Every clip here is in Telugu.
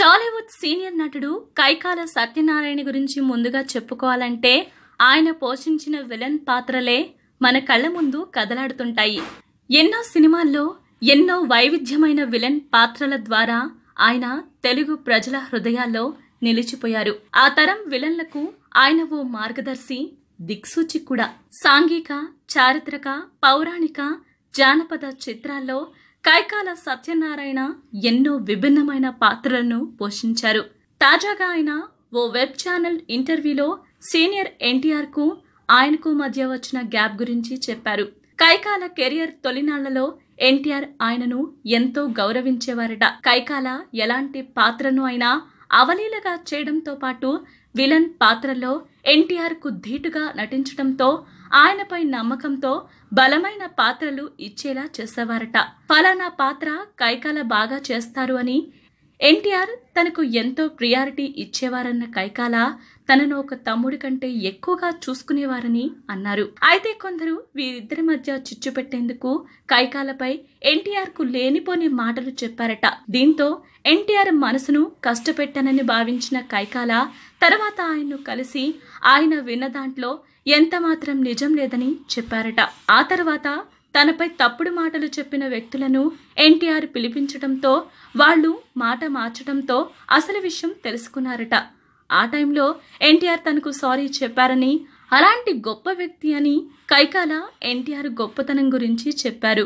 టాలీవుడ్ సీనియర్ నటుడు కైకాల సత్యనారాయణ గురించి ముందుగా చెప్పుకోవాలంటే ఆయన పోషించిన విలన్ పాత్రలే మన కళ్ళ ముందు కదలాడుతుంటాయి ఎన్నో సినిమాల్లో ఎన్నో వైవిధ్యమైన విలన్ పాత్రల ద్వారా ఆయన తెలుగు ప్రజల హృదయాల్లో నిలిచిపోయారు ఆ తరం విలన్లకు ఆయన ఓ మార్గదర్శి దిక్సూచి కూడా సాంఘిక చారిత్రక పౌరాణిక జానపద చిత్రాల్లో కైకాల సత్యనారాయణ ఎన్నో విభిన్నమైన పాత్రలను పోషించారు తాజాగా ఆయన ఓ వెబ్ ఛానల్ ఇంటర్వ్యూలో సీనియర్ ఎన్టీఆర్కు ఆయనకు మధ్య వచ్చిన గ్యాప్ గురించి చెప్పారు కైకాల కెరియర్ తొలినాళ్లలో ఎన్టీఆర్ ఆయనను ఎంతో గౌరవించేవారట కైకాల ఎలాంటి పాత్రను అయినా అవలీలగా చేయడంతో పాటు విలన్ పాత్రలో ఎన్టీఆర్కు ధీటుగా నటించడంతో ఆయనపై నమ్మకంతో బలమైన పాత్రలు ఇచ్చేలా చేసేవారట ఫలానా పాత్ర కైకాల బాగా చేస్తారు అని ఎన్టీఆర్ తనకు ఎంతో ప్రియారిటీ ఇచ్చేవారన్న కైకాల తనను ఒక తమ్ముడి కంటే ఎక్కువగా చూసుకునేవారని అన్నారు అయితే కొందరు వీరిద్దరి మధ్య చిచ్చు పెట్టేందుకు కైకాలపై ఎన్టీఆర్ కు లేనిపోని మాటలు చెప్పారట దీంతో ఎన్టీఆర్ మనసును కష్టపెట్టానని భావించిన కైకాల తర్వాత ఆయన్ను కలిసి ఆయన విన్న దాంట్లో ఎంతమాత్రం నిజం లేదని చెప్పారట ఆ తర్వాత తనపై తప్పుడు మాటలు చెప్పిన వ్యక్తులను ఎన్టీఆర్ పిలిపించడంతో వాళ్ళు మాట మార్చడంతో అసలు విషయం తెలుసుకున్నారట ఆ టైంలో ఎన్టీఆర్ తనకు సారీ చెప్పారని అలాంటి గొప్ప వ్యక్తి అని కైకాల ఎన్టీఆర్ గొప్పతనం గురించి చెప్పారు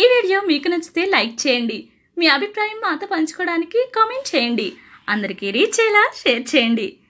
ఈ వీడియో మీకు నచ్చితే లైక్ చేయండి మీ అభిప్రాయం మాతో పంచుకోవడానికి కామెంట్ చేయండి అందరికీ రీచ్ అయ్యేలా షేర్ చేయండి